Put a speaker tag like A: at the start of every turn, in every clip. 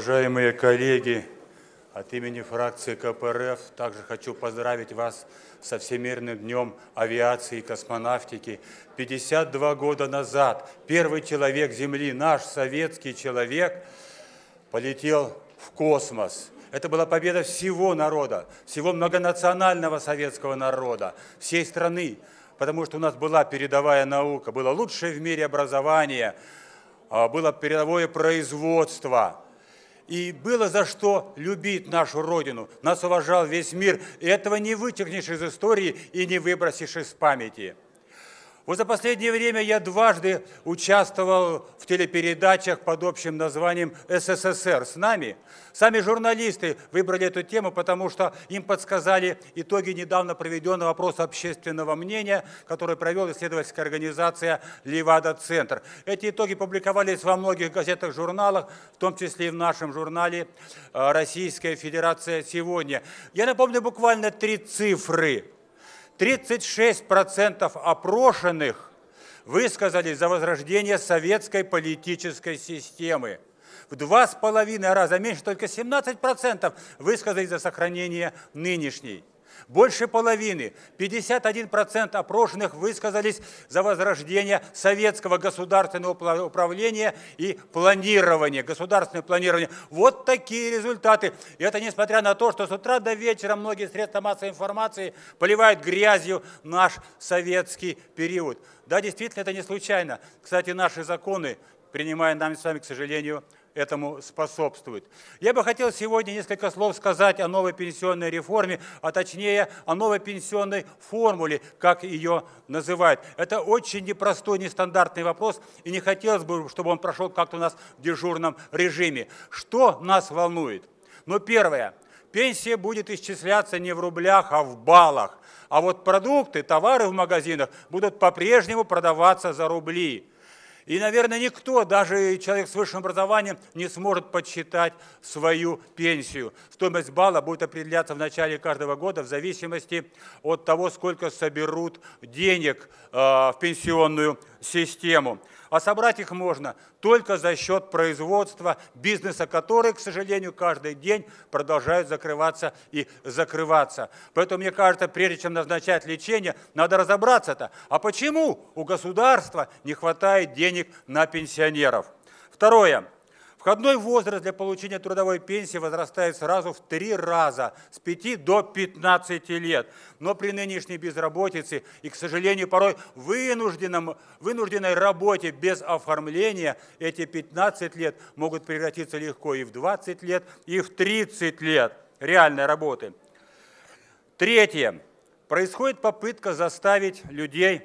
A: Уважаемые коллеги, от имени фракции КПРФ также хочу поздравить вас со Всемирным днем авиации и космонавтики. 52 года назад первый человек Земли, наш советский человек, полетел в космос. Это была победа всего народа, всего многонационального советского народа, всей страны, потому что у нас была передовая наука, было лучшее в мире образование, а, было передовое производство – и было за что любить нашу Родину. Нас уважал весь мир. И этого не вытягнешь из истории и не выбросишь из памяти. Вот за последнее время я дважды участвовал в телепередачах под общим названием «СССР с нами». Сами журналисты выбрали эту тему, потому что им подсказали итоги недавно проведенного опроса общественного мнения, который провел исследовательская организация «Левада-центр». Эти итоги публиковались во многих газетах, журналах, в том числе и в нашем журнале «Российская Федерация сегодня». Я напомню буквально три цифры – 36% опрошенных высказались за возрождение советской политической системы. В два с половиной раза меньше, только 17% высказались за сохранение нынешней. Больше половины, 51% опрошенных высказались за возрождение советского государственного управления и планирования, государственное планирование. Вот такие результаты. И это несмотря на то, что с утра до вечера многие средства массовой информации поливают грязью наш советский период. Да, действительно, это не случайно. Кстати, наши законы, принимая нами с вами, к сожалению, этому способствует. Я бы хотел сегодня несколько слов сказать о новой пенсионной реформе, а точнее о новой пенсионной формуле, как ее называют. Это очень непростой, нестандартный вопрос, и не хотелось бы, чтобы он прошел как-то у нас в дежурном режиме. Что нас волнует? Ну, первое. Пенсия будет исчисляться не в рублях, а в баллах. А вот продукты, товары в магазинах будут по-прежнему продаваться за рубли. И, наверное, никто, даже человек с высшим образованием, не сможет подсчитать свою пенсию. Стоимость балла будет определяться в начале каждого года в зависимости от того, сколько соберут денег а, в пенсионную систему. А собрать их можно только за счет производства бизнеса, который, к сожалению, каждый день продолжает закрываться и закрываться. Поэтому, мне кажется, прежде чем назначать лечение, надо разобраться-то, а почему у государства не хватает денег на пенсионеров? Второе. Входной возраст для получения трудовой пенсии возрастает сразу в три раза, с 5 до 15 лет. Но при нынешней безработице и, к сожалению, порой вынужденном, вынужденной работе без оформления эти 15 лет могут превратиться легко и в 20 лет, и в 30 лет реальной работы. Третье. Происходит попытка заставить людей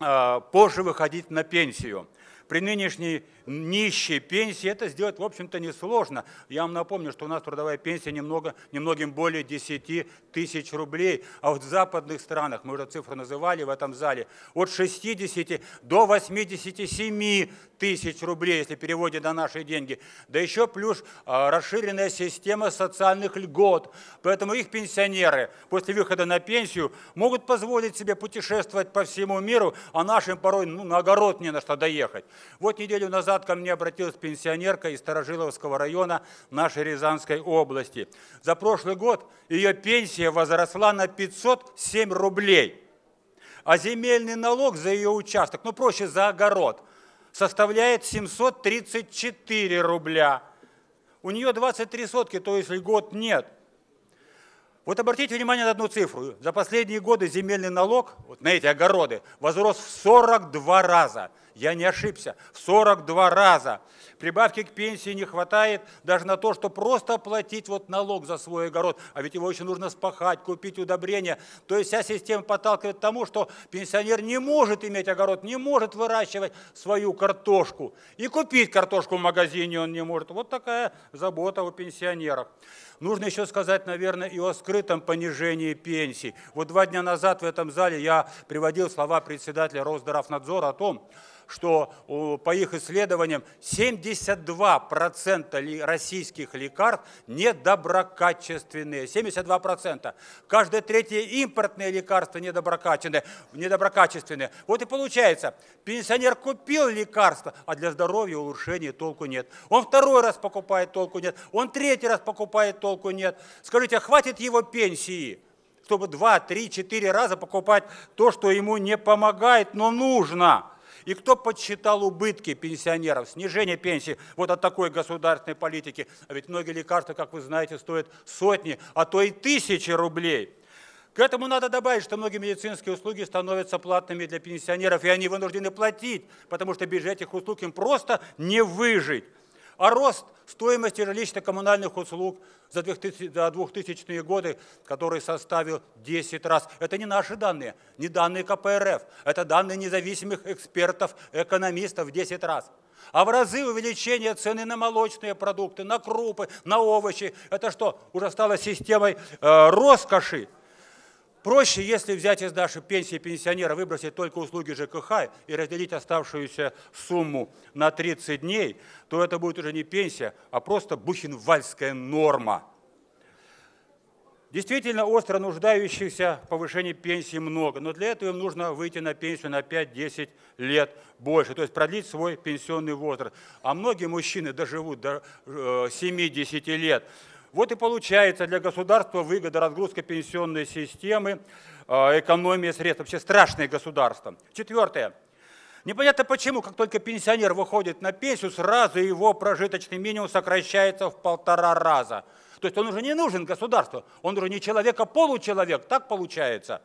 A: а, позже выходить на пенсию – при нынешней нищей пенсии это сделать, в общем-то, несложно. Я вам напомню, что у нас трудовая пенсия немного, немногим более 10 тысяч рублей, а вот в западных странах, мы уже цифру называли в этом зале, от 60 до 87 тысяч рублей, если переводить на наши деньги. Да еще плюс а, расширенная система социальных льгот. Поэтому их пенсионеры после выхода на пенсию могут позволить себе путешествовать по всему миру, а нашим порой ну, на огород не на что доехать. Вот неделю назад ко мне обратилась пенсионерка из Старожиловского района нашей Рязанской области. За прошлый год ее пенсия возросла на 507 рублей. А земельный налог за ее участок, ну проще за огород, составляет 734 рубля. У нее 23 сотки, то есть льгот нет. Вот обратите внимание на одну цифру. За последние годы земельный налог вот на эти огороды возрос в 42 раза – я не ошибся. В 42 раза. Прибавки к пенсии не хватает даже на то, что просто платить вот налог за свой огород. А ведь его еще нужно спахать, купить удобрения. То есть вся система подталкивает к тому, что пенсионер не может иметь огород, не может выращивать свою картошку. И купить картошку в магазине он не может. Вот такая забота у пенсионеров. Нужно еще сказать, наверное, и о скрытом понижении пенсий. Вот два дня назад в этом зале я приводил слова председателя Росздравнадзора о том, что по их исследованиям 72% российских лекарств недоброкачественные. 72%. Каждое третье импортное лекарство недоброкачественное недоброкачественное Вот и получается, пенсионер купил лекарство, а для здоровья улучшения толку нет. Он второй раз покупает, толку нет. Он третий раз покупает, толку нет. Скажите, а хватит его пенсии? чтобы два, три, четыре раза покупать то, что ему не помогает, но нужно. И кто подсчитал убытки пенсионеров, снижение пенсии вот от такой государственной политики? А ведь многие лекарства, как вы знаете, стоят сотни, а то и тысячи рублей. К этому надо добавить, что многие медицинские услуги становятся платными для пенсионеров, и они вынуждены платить, потому что без этих услуг им просто не выжить. А рост стоимости жилищно-коммунальных услуг за 2000-е годы, который составил 10 раз, это не наши данные, не данные КПРФ, это данные независимых экспертов, экономистов в 10 раз. А в разы увеличение цены на молочные продукты, на крупы, на овощи, это что, уже стало системой э, роскоши? Проще, если взять из нашей пенсии пенсионера, выбросить только услуги ЖКХ и разделить оставшуюся сумму на 30 дней, то это будет уже не пенсия, а просто бухенвальская норма. Действительно, остро нуждающихся в повышении пенсии много, но для этого им нужно выйти на пенсию на 5-10 лет больше, то есть продлить свой пенсионный возраст. А многие мужчины доживут до 70 э, лет. Вот и получается для государства выгода разгрузка пенсионной системы, э, экономия средств. Вообще страшное государство. Четвертое. Непонятно почему, как только пенсионер выходит на пенсию, сразу его прожиточный минимум сокращается в полтора раза. То есть он уже не нужен государству, он уже не человек, а получеловек. Так получается.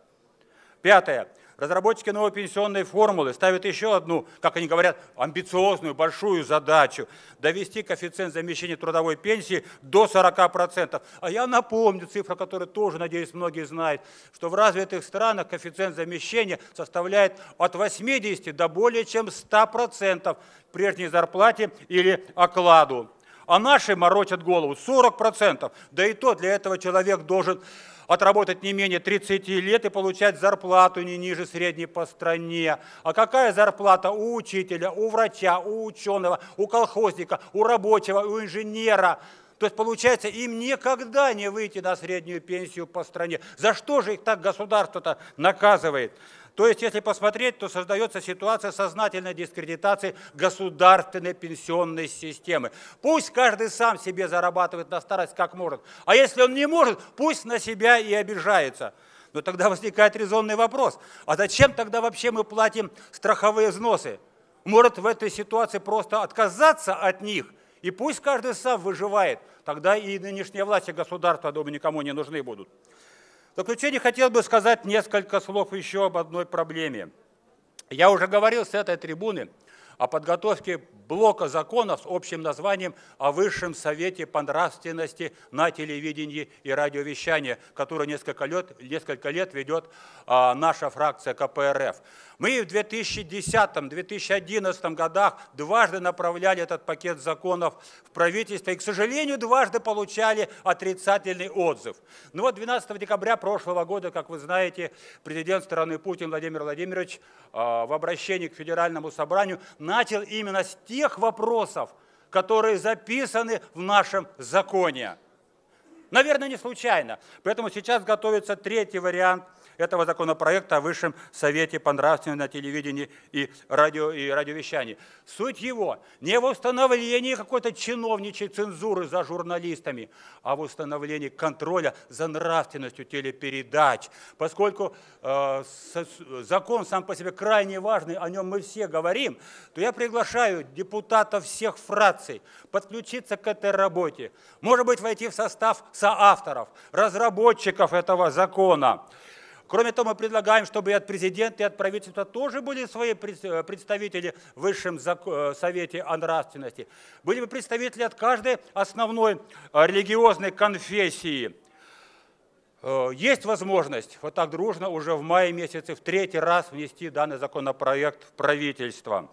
A: Пятое. Разработчики новой пенсионной формулы ставят еще одну, как они говорят, амбициозную, большую задачу – довести коэффициент замещения трудовой пенсии до 40%. А я напомню цифру, которую тоже, надеюсь, многие знают, что в развитых странах коэффициент замещения составляет от 80 до более чем 100% прежней зарплате или окладу. А наши морочат голову 40%. Да и то для этого человек должен отработать не менее 30 лет и получать зарплату не ниже средней по стране. А какая зарплата у учителя, у врача, у ученого, у колхозника, у рабочего, у инженера? То есть, получается, им никогда не выйти на среднюю пенсию по стране. За что же их так государство-то наказывает? То есть, если посмотреть, то создается ситуация сознательной дискредитации государственной пенсионной системы. Пусть каждый сам себе зарабатывает на старость как может, а если он не может, пусть на себя и обижается. Но тогда возникает резонный вопрос, а зачем тогда вообще мы платим страховые взносы? Может в этой ситуации просто отказаться от них – и пусть каждый сам выживает, тогда и нынешние власти государства, думаю, никому не нужны будут. В заключение хотел бы сказать несколько слов еще об одной проблеме. Я уже говорил с этой трибуны о подготовке блока законов с общим названием о Высшем Совете по нравственности на телевидении и радиовещании, который несколько лет, несколько лет ведет а, наша фракция КПРФ. Мы в 2010-2011 годах дважды направляли этот пакет законов в правительство и, к сожалению, дважды получали отрицательный отзыв. Но ну вот 12 декабря прошлого года, как вы знаете, президент страны Путин Владимир Владимирович а, в обращении к Федеральному собранию начал именно с тех вопросов, которые записаны в нашем законе. Наверное, не случайно. Поэтому сейчас готовится третий вариант – этого законопроекта о Высшем Совете по нравственности на телевидении и, радио, и радиовещании. Суть его не в установлении какой-то чиновничьей цензуры за журналистами, а в установлении контроля за нравственностью телепередач. Поскольку э, закон сам по себе крайне важный, о нем мы все говорим, то я приглашаю депутатов всех фракций подключиться к этой работе. Может быть, войти в состав соавторов, разработчиков этого закона. Кроме того, мы предлагаем, чтобы и от президента, и от правительства тоже были свои э, представители в Высшем э, Совете о нравственности. Были бы представители от каждой основной э, религиозной конфессии. Есть возможность вот так дружно уже в мае месяце в третий раз внести данный законопроект в правительство.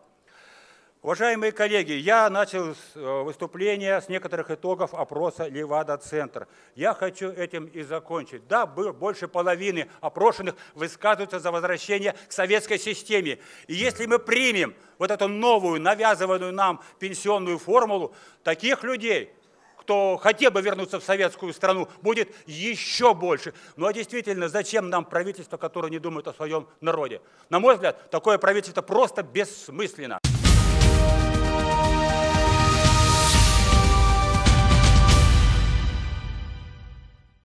A: Уважаемые коллеги, я начал э, выступление с некоторых итогов опроса «Левада-центр». Я хочу этим и закончить. Да, больше половины опрошенных высказываются за возвращение к советской системе. И если мы примем вот эту новую, навязываемую нам пенсионную формулу, таких людей, кто хотел бы вернуться в советскую страну, будет еще больше. Ну а действительно, зачем нам правительство, которое не думает о своем народе? На мой взгляд, такое правительство просто бессмысленно.